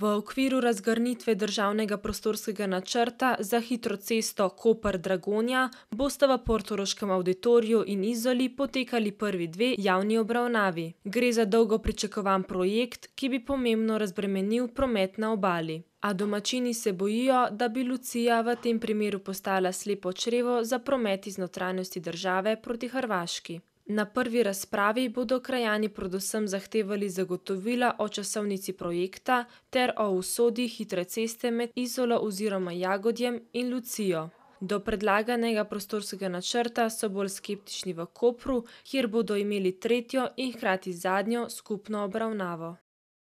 V okviru razgrnitve državnega prostorskega načrta za hitro cesto Koper-Dragonja boste v portoroškem auditoriju in izoli potekali prvi dve javni obravnavi. Gre za dolgo pričakovan projekt, ki bi pomembno razbremenil promet na obali. A domačini se bojijo, da bi Lucija v tem primeru postala slepo črevo za promet iz notranjosti države proti Hrvaški. Na prvi razpravi bodo krajani predvsem zahtevali zagotovila o časovnici projekta ter o usodi hitre ceste med Izolo oziroma Jagodjem in Lucijo. Do predlaganega prostorskega načrta so bolj skeptični v Kopru, kjer bodo imeli tretjo in hkrati zadnjo skupno obravnavo.